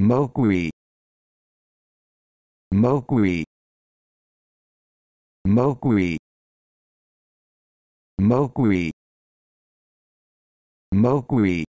Mokui Mokui Mokui Mokui Mokui